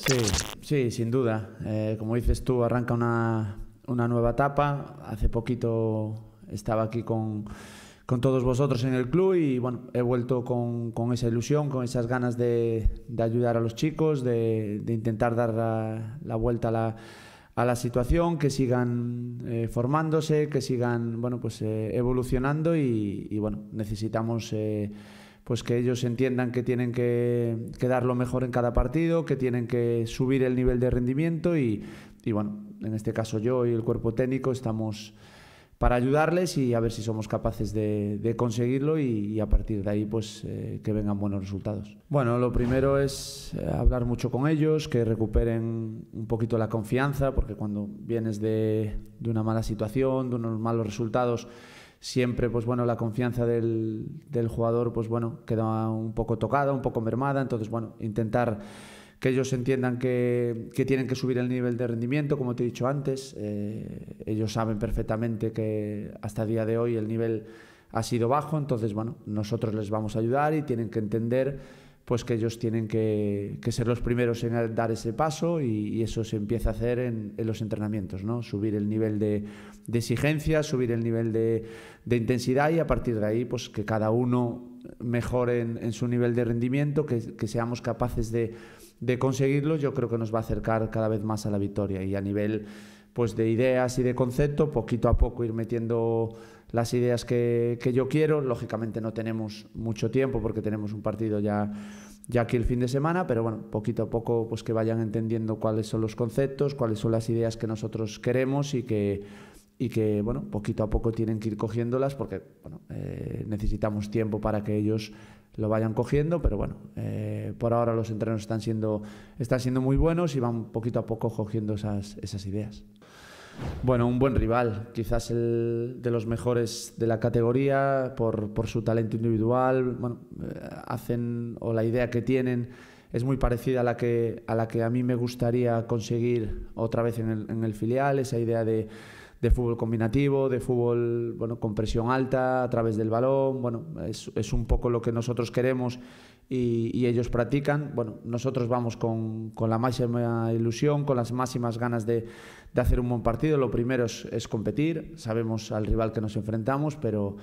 Sí, sí, sin duda. Eh, como dices tú, arranca una, una, nueva etapa. Hace poquito estaba aquí con, con, todos vosotros en el club y bueno, he vuelto con, con esa ilusión, con esas ganas de, de ayudar a los chicos, de, intentar dar la, vuelta a la, a la situación, que sigan eh, formándose, que sigan bueno, pues, eh, evolucionando y, bueno, necesitamos eh, pues que ellos entiendan que tienen que, quedar dar lo mejor en cada partido, que tienen que subir el nivel de rendimiento y, bueno, en este caso yo y el cuerpo técnico estamos para ayudarles y a ver si somos capaces de, conseguirlo y, a partir de ahí pues eh, que vengan buenos resultados. Bueno, lo primero es eh, hablar mucho con ellos, que recuperen un poquito la confianza, porque cuando vienes de, de una mala situación, de unos malos resultados, siempre pues bueno la confianza del, jugador pues bueno queda un poco tocada un poco mermada entonces bueno intentar que ellos entiendan que, tienen que subir el nivel de rendimiento como te he dicho antes eh, ellos saben perfectamente que hasta el día de hoy el nivel ha sido bajo entonces bueno nosotros les vamos a ayudar y tienen que entender pues que ellos tienen que, ser los primeros en dar ese paso y, eso se empieza a hacer en, los entrenamientos, ¿no? Subir el nivel de, exigencia, subir el nivel de, intensidad y a partir de ahí, pues que cada uno mejore en, su nivel de rendimiento, que, seamos capaces de, de conseguirlo, yo creo que nos va a acercar cada vez más a la victoria y a nivel pues de ideas y de concepto, poquito a poco ir metiendo las ideas que, yo quiero. Lógicamente no tenemos mucho tiempo porque tenemos un partido ya, ya aquí el fin de semana, pero bueno, poquito a poco pues que vayan entendiendo cuáles son los conceptos, cuáles son las ideas que nosotros queremos y que y que bueno, poquito a poco tienen que ir cogiéndolas porque bueno, eh, necesitamos tiempo para que ellos lo vayan cogiendo, pero bueno, eh, por ahora los entrenos están siendo, están siendo muy buenos y van poquito a poco cogiendo esas, esas ideas. Bueno, un buen rival, quizás el de los mejores de la categoría por, su talento individual, bueno, eh, hacen o la idea que tienen es muy parecida a la que a, la que a mí me gustaría conseguir otra vez en el filial, esa idea de de fútbol combinativo, de fútbol bueno, con presión alta, a través del balón. Bueno, es, un poco lo que nosotros queremos y, ellos practican. Bueno, nosotros vamos con, con, la máxima ilusión, con las máximas ganas de, de hacer un buen partido. Lo primero es, competir, sabemos al rival que nos enfrentamos, pero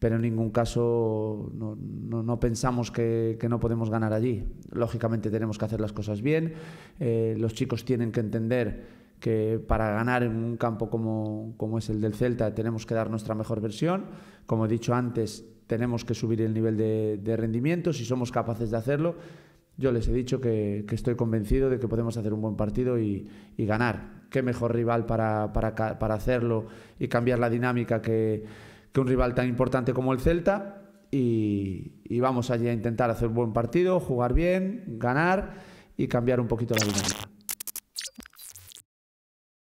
pero en ningún caso no, pensamos que, no podemos ganar allí. Lógicamente tenemos que hacer las cosas bien, eh, los chicos tienen que entender que para ganar en un campo como, como, es el del Celta tenemos que dar nuestra mejor versión. Como he dicho antes, tenemos que subir el nivel de, rendimiento. Si somos capaces de hacerlo, yo les he dicho que, estoy convencido de que podemos hacer un buen partido y, ganar. Qué mejor rival para, para, para, hacerlo y cambiar la dinámica que, que un rival tan importante como el Celta. Y, y, vamos allí a intentar hacer un buen partido, jugar bien, ganar y cambiar un poquito la dinámica.